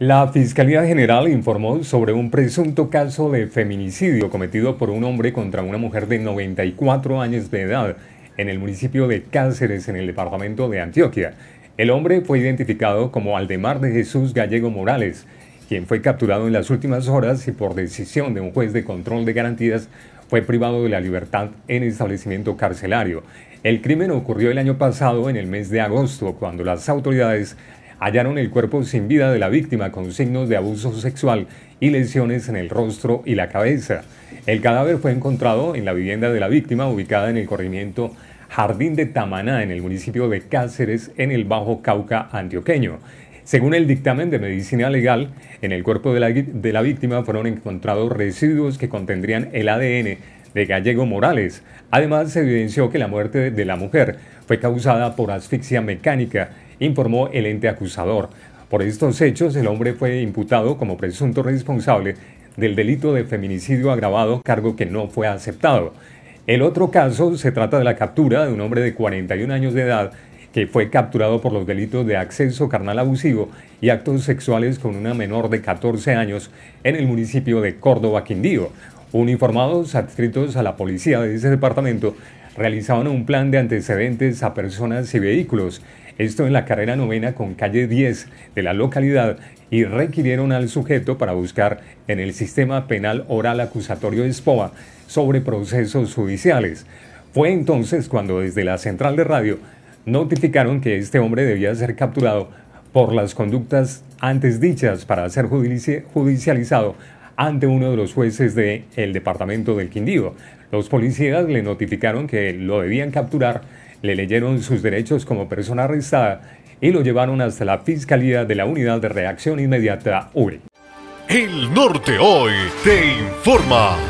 La Fiscalía General informó sobre un presunto caso de feminicidio cometido por un hombre contra una mujer de 94 años de edad en el municipio de Cáceres, en el departamento de Antioquia. El hombre fue identificado como Aldemar de Jesús Gallego Morales, quien fue capturado en las últimas horas y por decisión de un juez de control de garantías fue privado de la libertad en establecimiento carcelario. El crimen ocurrió el año pasado en el mes de agosto, cuando las autoridades hallaron el cuerpo sin vida de la víctima con signos de abuso sexual y lesiones en el rostro y la cabeza. El cadáver fue encontrado en la vivienda de la víctima ubicada en el corrimiento Jardín de Tamaná en el municipio de Cáceres en el Bajo Cauca antioqueño. Según el dictamen de medicina legal, en el cuerpo de la, víctima fueron encontrados residuos que contendrían el ADN de Gallego Morales. Además, se evidenció que la muerte de la mujer fue causada por asfixia mecánica informó el ente acusador. Por estos hechos, el hombre fue imputado como presunto responsable del delito de feminicidio agravado, cargo que no fue aceptado. El otro caso se trata de la captura de un hombre de 41 años de edad que fue capturado por los delitos de acceso carnal abusivo y actos sexuales con una menor de 14 años en el municipio de Córdoba, Quindío. Uniformados adscritos a la policía de ese departamento realizaban un plan de antecedentes a personas y vehículos, esto en la carrera novena con calle 10 de la localidad, y requirieron al sujeto para buscar en el sistema penal oral acusatorio de SPOA sobre procesos judiciales. Fue entonces cuando desde la central de radio notificaron que este hombre debía ser capturado por las conductas antes dichas para ser judicializado ante uno de los jueces del departamento del Quindío. Los policías le notificaron que lo debían capturar, le leyeron sus derechos como persona arrestada y lo llevaron hasta la Fiscalía de la Unidad de Reacción Inmediata, URI. El Norte Hoy te informa.